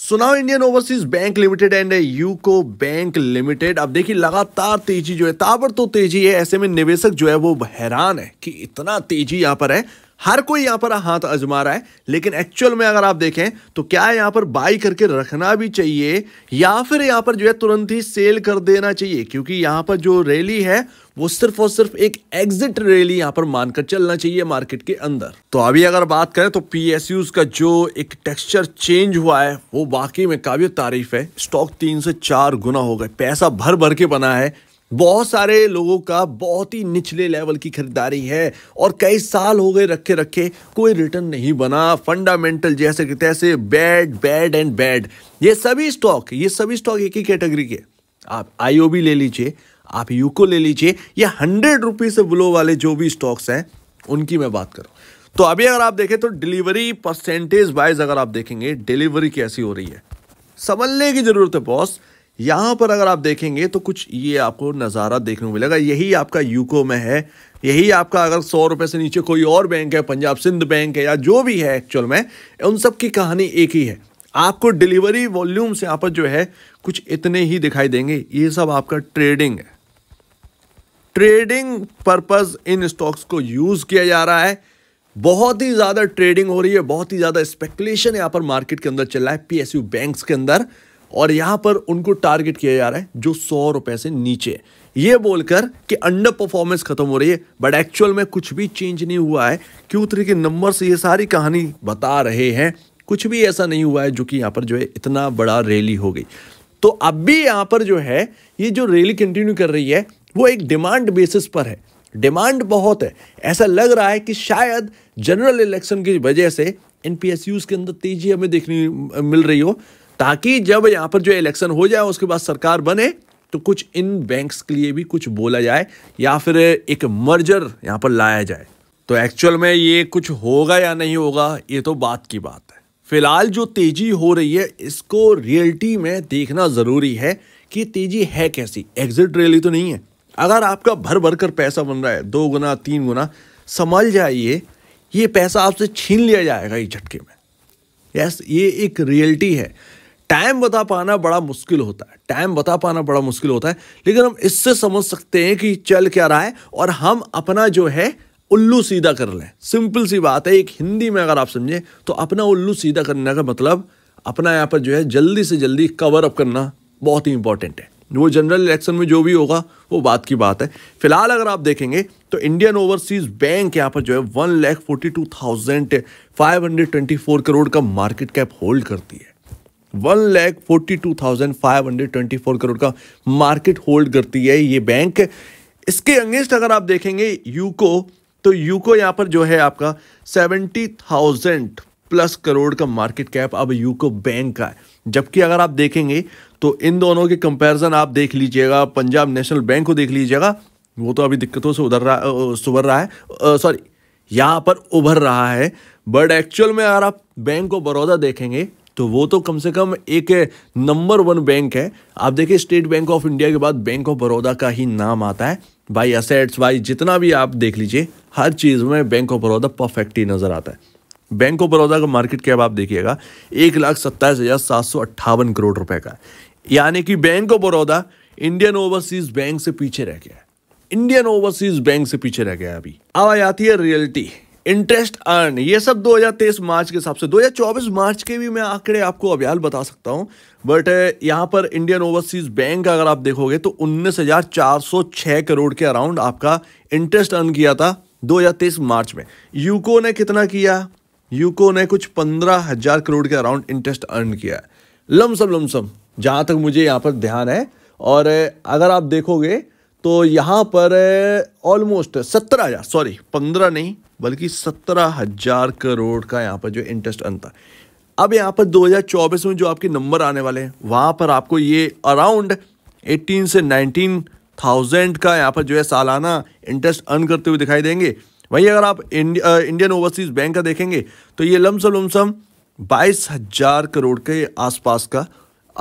सुनाओ Indian overseas bank limited and UCO bank limited अब देखिए लगातार तेजी जो है ताबड़ तो तेजी है ऐसे में निवेशक जो है वो हैरान है कि इतना तेजी यहाँ पर है हर कोई यहाँ पर हाथ अजमा रहा है लेकिन एक्चुअल में अगर आप देखें तो क्या यहाँ पर बाई करके रखना भी चाहिए या फिर यहाँ पर जो है तुरंत ही सेल कर देना चाहिए क्योंकि यहाँ पर जो रैली है वो सिर्फ और सिर्फ एक एग्जिट रैली यहाँ पर मानकर चलना चाहिए मार्केट के अंदर तो अभी अगर बात करें तो पी का जो एक टेक्सचर चेंज हुआ है वो वाकई में काबिल तारीफ है स्टॉक तीन से चार गुना हो गए पैसा भर भर के बना है बहुत सारे लोगों का बहुत ही निचले लेवल की खरीदारी है और कई साल हो गए रखे रखे कोई रिटर्न नहीं बना फंडामेंटल जैसे कि तैसे बैड बैड एंड बैड ये सभी स्टॉक ये सभी स्टॉक एक ही कैटेगरी के आप आईओबी ले लीजिए आप यूको ले लीजिए ये हंड्रेड रुपीज़ से बिलो वाले जो भी स्टॉक्स हैं उनकी मैं बात करूँ तो अभी अगर आप देखें तो डिलीवरी परसेंटेज वाइज अगर आप देखेंगे डिलीवरी कैसी हो रही है समझने की ज़रूरत है बॉस यहाँ पर अगर आप देखेंगे तो कुछ ये आपको नज़ारा देखने को मिलेगा यही आपका यूको में है यही आपका अगर सौ रुपये से नीचे कोई और बैंक है पंजाब सिंध बैंक है या जो भी है एक्चुअल में उन सब की कहानी एक ही है आपको डिलीवरी वॉल्यूम से यहाँ पर जो है कुछ इतने ही दिखाई देंगे ये सब आपका ट्रेडिंग है ट्रेडिंग पर्पज़ इन स्टॉक्स को यूज़ किया जा रहा है बहुत ही ज़्यादा ट्रेडिंग हो रही है बहुत ही ज़्यादा स्पेकुलेशन यहाँ पर मार्केट के अंदर चल रहा है पीएसयू बैंक्स के अंदर और यहाँ पर उनको टारगेट किया जा रहा है जो सौ रुपए से नीचे ये बोलकर कि अंडर परफॉर्मेंस खत्म हो रही है बट एक्चुअल में कुछ भी चेंज नहीं हुआ है क्यों उतरे के नंबर से ये सारी कहानी बता रहे हैं कुछ भी ऐसा नहीं हुआ है जो कि यहाँ पर जो है इतना बड़ा रैली हो गई तो अब भी यहाँ पर जो है ये जो रैली कंटिन्यू कर रही है वो एक डिमांड बेसिस पर है डिमांड बहुत है ऐसा लग रहा है कि शायद जनरल इलेक्शन की वजह से एन के अंदर तेजी हमें देखने मिल रही हो ताकि जब यहाँ पर जो इलेक्शन हो जाए उसके बाद सरकार बने तो कुछ इन बैंक्स के लिए भी कुछ बोला जाए या फिर एक मर्जर यहाँ पर लाया जाए तो एक्चुअल में ये कुछ होगा या नहीं होगा ये तो बात की बात है फिलहाल जो तेजी हो रही है इसको रियलिटी में देखना ज़रूरी है कि तेजी है कैसी एग्जिट रैली तो नहीं है अगर आपका भर भर कर पैसा बन रहा है दो गुना तीन गुना समझ जाइए ये पैसा आपसे छीन लिया जाएगा इस झटके में यस ये एक रियलिटी है टाइम बता पाना बड़ा मुश्किल होता है टाइम बता पाना बड़ा मुश्किल होता है लेकिन हम इससे समझ सकते हैं कि चल क्या रहा है और हम अपना जो है उल्लू सीधा कर लें सिंपल सी बात है एक हिंदी में अगर आप समझें तो अपना उल्लू सीधा करने का मतलब अपना यहाँ पर जो है जल्दी से जल्दी कवर अप करना बहुत ही इंपॉर्टेंट है वो जनरल इलेक्शन में जो भी होगा वो बात की बात है फिलहाल अगर आप देखेंगे तो इंडियन ओवरसीज बैंक यहाँ पर जो है one lakh forty two thousand five hundred twenty four crore का मार्केट कैप होल्ड करती है one lakh forty two thousand five hundred twenty four crore का मार्केट होल्ड करती है ये बैंक इसके अगेंस्ट अगर आप देखेंगे यूको तो यूको यहाँ पर जो है आपका सेवेंटी थाउजेंड प्लस करोड़ का मार्केट कैप अब यूको बैंक का है जबकि अगर आप देखेंगे तो इन दोनों के कंपैरिजन आप देख लीजिएगा पंजाब नेशनल बैंक को देख लीजिएगा वो तो अभी दिक्कतों से उधर रहा सुधर रहा है सॉरी यहाँ पर उभर रहा है बट एक्चुअल में अगर आप बैंक ऑफ बड़ौदा देखेंगे तो वो तो कम से कम एक नंबर वन बैंक है आप देखिए स्टेट बैंक ऑफ इंडिया के बाद बैंक ऑफ बड़ौदा का ही नाम आता है बाई असेट्स बाई जितना भी आप देख लीजिए हर चीज़ में बैंक ऑफ बड़ौदा परफेक्ट ही नज़र आता है बैंक ऑफ बड़ौदा का मार्केट कैप आप देखिएगा एक लाख सत्ताईस हज़ार सात सौ अट्ठावन करोड़ रुपए का यानी कि bank of Baroda Indian overseas bank से पीछे रह गया है इंडियन ओवरसीज बैंक से पीछे रह गया अभी अब आ जाती है रियलिटी इंटरेस्ट अर्न ये सब 2023 मार्च के हिसाब से 2024 मार्च के भी मैं आंकड़े आपको अभियान बता सकता हूँ बट uh, यहाँ पर इंडियन ओवरसीज बैंक का अगर आप देखोगे तो उन्नीस हज़ार चार सौ छः करोड़ के अराउंड आपका इंटरेस्ट अर्न किया था 2023 मार्च में यूको ने कितना किया यूको ने कुछ पंद्रह हज़ार करोड़ के अराउंड इंटरेस्ट अर्न किया लमसम लमसम जहाँ तक मुझे यहाँ पर ध्यान है और uh, अगर आप देखोगे तो यहाँ पर ऑलमोस्ट सत्रह हज़ार सॉरी पंद्रह नहीं बल्कि सत्रह हज़ार करोड़ का यहाँ पर जो इंटरेस्ट अर्न था अब यहाँ पर 2024 में जो आपके नंबर आने वाले हैं वहाँ पर आपको ये अराउंड 18 से 19 थाउजेंड का यहाँ पर जो है सालाना इंटरेस्ट अर्न करते हुए दिखाई देंगे वहीं अगर आप इंडियन ओवरसीज़ बैंक का देखेंगे तो ये लमसम लमसम बाईस हज़ार करोड़ के आसपास का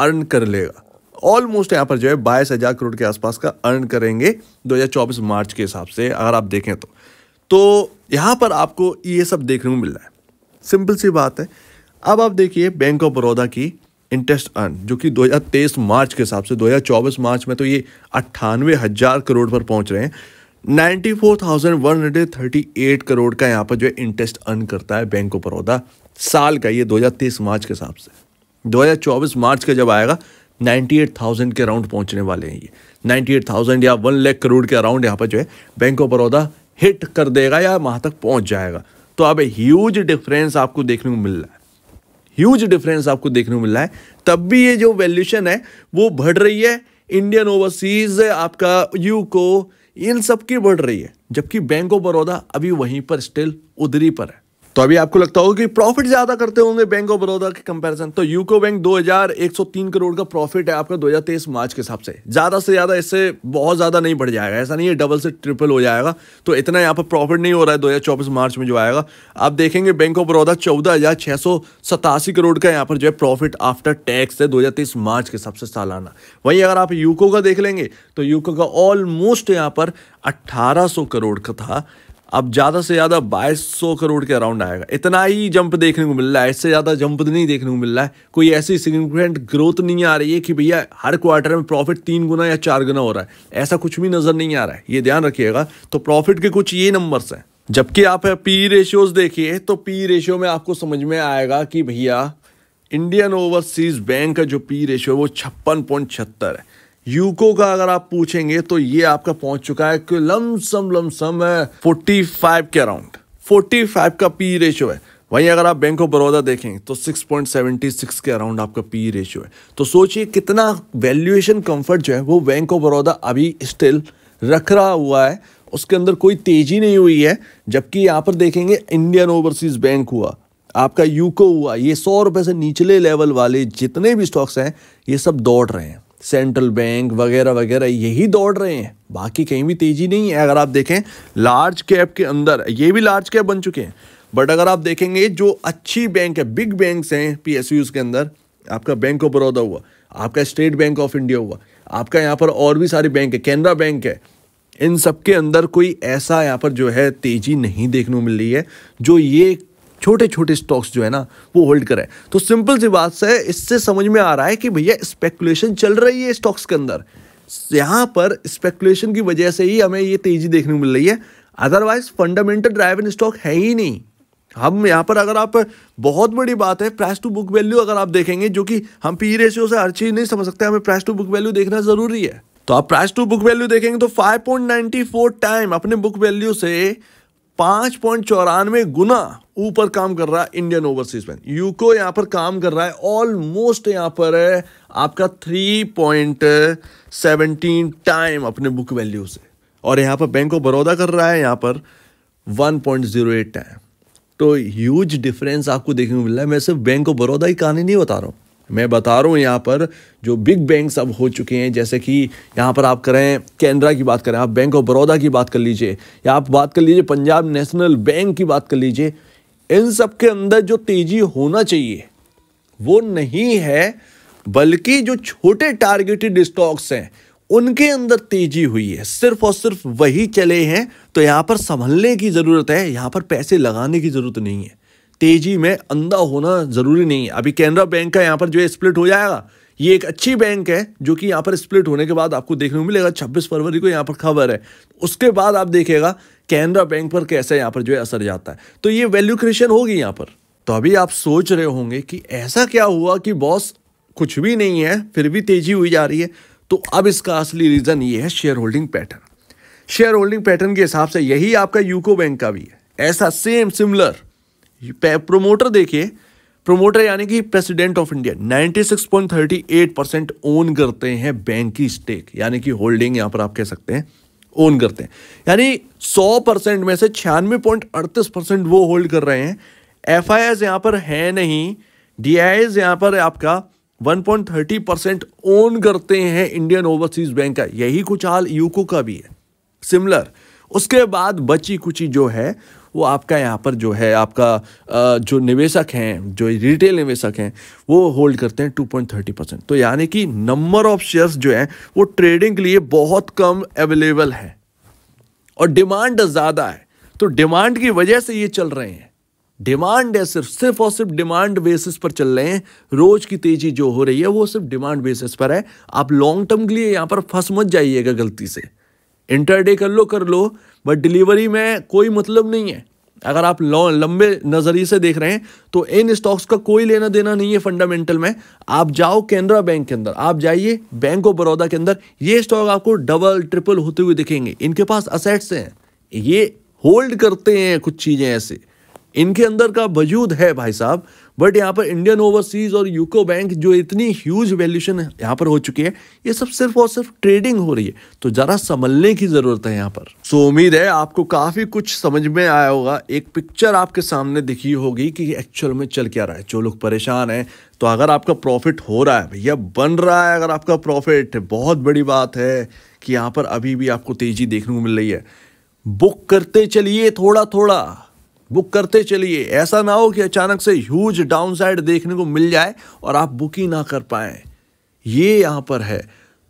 अर्न कर लेगा ऑलमोस्ट यहाँ पर जो है बाईस हज़ार करोड़ के आसपास का अर्न करेंगे 2024 मार्च के हिसाब से अगर आप देखें तो तो यहाँ पर आपको ये सब देखने को मिल रहा है सिंपल सी बात है अब आप देखिए बैंक ऑफ बड़ौदा की इंटरेस्ट अर्न जो कि 2023 मार्च के हिसाब से 2024 मार्च में तो ये अट्ठानवे हज़ार करोड़ पर पहुंच रहे हैं 94,138 करोड़ का यहाँ पर जो है इंटरेस्ट अर्न करता है बैंक ऑफ बड़ौदा साल का ये 2023 मार्च के हिसाब से 2024 मार्च का जब आएगा नाइन्टी एट थाउजेंड के अराउंड पहुंचने वाले हैं ये एट थाउजेंड या वन लेख करोड़ के अराउंड यहाँ पर जो है बैंक ऑफ बड़ौदा हिट कर देगा या वहाँ तक पहुँच जाएगा तो अब ह्यूज डिफरेंस आपको देखने को मिल रहा है ह्यूज डिफरेंस आपको देखने को मिल रहा है तब भी ये जो वैल्यूशन है वो बढ़ रही है इंडियन ओवरसीज आपका यू को इन सब की बढ़ रही है जबकि बैंक ऑफ बड़ौदा अभी वहीं पर स्टिल उधरी पर है तो अभी आपको लगता होगा कि प्रॉफिट ज्यादा करते होंगे बैंक ऑफ बड़ौदा के कंपैरिजन तो यूको बैंक 2103 करोड़ का प्रॉफिट है आपका 2023 मार्च के हिसाब से ज्यादा से ज्यादा इससे बहुत ज्यादा नहीं बढ़ जाएगा ऐसा नहीं है डबल से ट्रिपल हो जाएगा तो इतना यहाँ पर प्रॉफिट नहीं हो रहा है दो मार्च में जो आएगा आप देखेंगे बैंक ऑफ बड़ौदा चौदह करोड़ का यहाँ पर जो है प्रॉफिट आफ्टर टैक्स है दो मार्च के हिसाब से सालाना वहीं अगर आप यूको का देख लेंगे तो यूको का ऑलमोस्ट यहाँ पर अट्ठारह करोड़ का था अब ज़्यादा से ज़्यादा बाईस सौ करोड़ के अराउंड आएगा इतना ही जंप देखने को मिल रहा है इससे ज़्यादा जंप नहीं देखने को मिल रहा है कोई ऐसी सिग्निफिकेंट ग्रोथ नहीं आ रही है कि भैया हर क्वार्टर में प्रॉफिट तीन गुना या चार गुना हो रहा है ऐसा कुछ भी नज़र नहीं आ रहा है ये ध्यान रखिएगा तो प्रॉफिट के कुछ ये नंबर्स हैं जबकि आप पी रेशियोज e देखिए तो पी रेशियो e में आपको समझ में आएगा कि भैया इंडियन ओवरसीज बैंक का जो पी रेशियो e है वो छप्पन पॉइंट है यूको का अगर आप पूछेंगे तो ये आपका पहुंच चुका है कि लमसम लमसम है फोर्टी फाइव के अराउंड फोर्टी फाइव का पी रेशियो e है वहीं अगर आप बैंक ऑफ बड़ौदा देखें तो 6.76 के अराउंड आपका पी रेशियो e है तो सोचिए कितना वैल्यूएशन कंफर्ट जो है वो बैंक ऑफ बड़ौदा अभी स्टिल रख रहा हुआ है उसके अंदर कोई तेज़ी नहीं हुई है जबकि यहाँ पर देखेंगे इंडियन ओवरसीज़ बैंक हुआ आपका यूको हुआ ये सौ रुपये से निचले लेवल वाले जितने भी स्टॉक्स हैं ये सब दौड़ रहे हैं सेंट्रल बैंक वगैरह वगैरह यही दौड़ रहे हैं बाकी कहीं भी तेज़ी नहीं है अगर आप देखें लार्ज कैप के अंदर ये भी लार्ज कैप बन चुके हैं बट अगर आप देखेंगे जो अच्छी बैंक है बिग बैंक्स हैं पी के अंदर आपका बैंक ऑफ बड़ौदा हुआ आपका स्टेट बैंक ऑफ इंडिया हुआ आपका यहाँ पर और भी सारी बैंक है कैनरा बैंक है इन सब के अंदर कोई ऐसा यहाँ पर जो है तेज़ी नहीं देखने को मिल रही है जो ये छोटे छोटे स्टॉक्स जो है ना वो होल्ड करें तो सिंपल सी बात से इससे समझ में आ रहा है कि भैया स्पेकुलेशन चल रही है स्टॉक्स के अंदर यहाँ पर स्पेकुलेशन की वजह से ही हमें ये तेजी देखने को मिल रही है अदरवाइज फंडामेंटल ड्राइव इन स्टॉक है ही नहीं हम यहाँ पर अगर आप बहुत बड़ी बात है प्राइस टू बुक वैल्यू अगर आप देखेंगे जो कि हम पी रेशियो से हर चीज़ नहीं समझ सकते हमें प्राइस टू बुक वैल्यू देखना ज़रूरी है तो आप प्राइस टू बुक वैल्यू देखेंगे तो 5.94 टाइम अपने बुक वैल्यू से पाँच पॉइंट चौरानवे गुना ऊपर काम कर रहा है इंडियन ओवरसीज बैंक यूको यहाँ पर काम कर रहा है ऑलमोस्ट यहाँ पर आपका थ्री पॉइंट सेवनटीन टाइम अपने बुक वैल्यू से और यहाँ पर बैंक ऑफ बड़ौदा कर रहा है यहाँ पर one point zero eight time तो ह्यूज डिफरेंस आपको देखने को मिल रहा है मैं सिर्फ बैंक ऑफ बड़ौदा की कहानी नहीं बता रहा हूँ मैं बता रहा हूँ यहाँ पर जो बिग बैंक अब हो चुके हैं जैसे कि यहाँ पर आप करें कैनरा की बात करें आप बैंक ऑफ बड़ौदा की बात कर लीजिए या आप बात कर लीजिए पंजाब नेशनल बैंक की बात कर लीजिए इन सब के अंदर जो तेज़ी होना चाहिए वो नहीं है बल्कि जो छोटे टारगेटेड स्टॉक्स हैं उनके अंदर तेजी हुई है सिर्फ और सिर्फ वही चले हैं तो यहाँ पर संभलने की ज़रूरत है यहाँ पर पैसे लगाने की ज़रूरत नहीं है तेजी में अंधा होना ज़रूरी नहीं है अभी कैनरा बैंक का यहाँ पर जो है स्प्लिट हो जाएगा ये एक अच्छी बैंक है जो कि यहाँ पर स्प्लिट होने के बाद आपको देखने को मिलेगा 26 फरवरी को यहाँ पर खबर है उसके बाद आप देखेगा कैनरा बैंक पर कैसे यहाँ पर जो है असर जाता है तो ये वैल्यू क्रिएशन होगी यहाँ पर तो अभी आप सोच रहे होंगे कि ऐसा क्या हुआ कि बॉस कुछ भी नहीं है फिर भी तेजी हुई जा रही है तो अब इसका असली रीज़न ये है share holding pattern share holding pattern के हिसाब से यही आपका यूको बैंक का भी है ऐसा सेम सिमिलर प्रोमोटर देखिए प्रोमोटर यानी कि president of India 96.38 percent own करते हैं बैंक की स्टेक यानी कि होल्डिंग यहां पर आप कह सकते हैं ओन करते हैं यानी 100 परसेंट में से छियानवे पॉइंट अड़तीस परसेंट वो होल्ड कर रहे हैं एफ आई एस यहां पर है नहीं डी आई एस यहां पर आपका 1.30 परसेंट ओन करते हैं इंडियन ओवरसीज बैंक का यही कुछ हाल यूको का भी है सिमिलर उसके बाद बची कुची जो है वो आपका यहाँ पर जो है आपका जो निवेशक हैं जो रिटेल निवेशक हैं वो होल्ड करते हैं 2.30 परसेंट तो यानी कि नंबर ऑफ शेयर्स जो हैं वो ट्रेडिंग के लिए बहुत कम अवेलेबल है और डिमांड ज़्यादा है तो डिमांड की वजह से ये चल रहे हैं डिमांड है सिर्फ सिर्फ और सिर्फ डिमांड बेसिस पर चल रहे हैं रोज की तेजी जो हो रही है वो सिर्फ डिमांड बेसिस पर है आप लॉन्ग टर्म के लिए यहाँ पर फंस मत जाइएगा गलती से इंटरडे कर लो कर लो बट डिलीवरी में कोई मतलब नहीं है अगर आप लंबे नज़रिए से देख रहे हैं तो इन स्टॉक्स का कोई लेना देना नहीं है फंडामेंटल में आप जाओ कैनरा बैंक के अंदर आप जाइए बैंक ऑफ बड़ौदा के अंदर ये स्टॉक आपको डबल ट्रिपल होते हुए दिखेंगे इनके पास असेट्स हैं ये होल्ड करते हैं कुछ चीज़ें ऐसे इनके अंदर का वजूद है भाई साहब बट यहाँ पर इंडियन ओवरसीज और यूको बैंक जो इतनी ह्यूज वैल्यूशन यहाँ पर हो चुकी है ये सब सिर्फ और सिर्फ ट्रेडिंग हो रही है तो ज़रा संभलने की ज़रूरत है यहाँ पर सो so, उम्मीद है आपको काफ़ी कुछ समझ में आया होगा एक पिक्चर आपके सामने दिखी होगी कि एक्चुअल में चल क्या रहा है जो लोग परेशान हैं तो अगर आपका प्रॉफिट हो रहा है भैया बन रहा है अगर आपका प्रॉफिट बहुत बड़ी बात है कि यहाँ पर अभी भी आपको तेज़ी देखने को मिल रही है बुक करते चलिए थोड़ा थोड़ा बुक करते चलिए ऐसा ना हो कि अचानक से ह्यूज डाउनसाइड देखने को मिल जाए और आप बुक ही ना कर पाए ये यहाँ पर है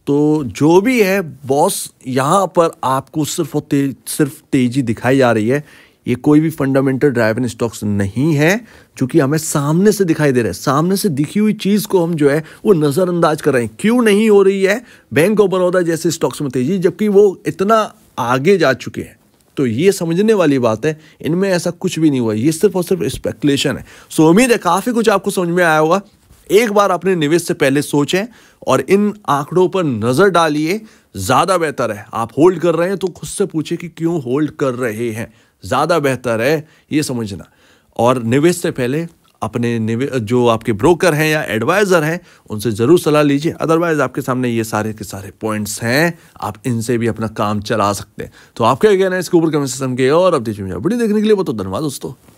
तो जो भी है बॉस यहाँ पर आपको सिर्फ और ते, सिर्फ तेज़ी दिखाई जा रही है ये कोई भी फंडामेंटल ड्राइव स्टॉक्स नहीं है जो कि हमें सामने से दिखाई दे रहा है सामने से दिखी हुई चीज़ को हम जो है वो नज़रअंदाज कर रहे हैं क्यों नहीं हो रही है बैंक ऑफ बड़ौदा जैसे स्टॉक्स में तेज़ी जबकि वो इतना आगे जा चुके हैं तो ये समझने वाली बात है इनमें ऐसा कुछ भी नहीं हुआ ये सिर्फ और सिर्फ स्पेकुलेशन है सो उम्मीद है काफ़ी कुछ आपको समझ में आया होगा एक बार अपने निवेश से पहले सोचें और इन आंकड़ों पर नज़र डालिए ज़्यादा बेहतर है आप होल्ड कर रहे हैं तो खुद से पूछे कि क्यों होल्ड कर रहे हैं ज़्यादा बेहतर है ये समझना और निवेश से पहले अपने जो आपके ब्रोकर हैं या एडवाइज़र हैं उनसे ज़रूर सलाह लीजिए अदरवाइज़ आपके सामने ये सारे के सारे पॉइंट्स हैं आप इनसे भी अपना काम चला सकते हैं तो आपके क्या कहना है इसके ऊपर कमेंट सिस्टम के और अब दीजिए बड़ी देखने के लिए बहुत तो धन्यवाद दोस्तों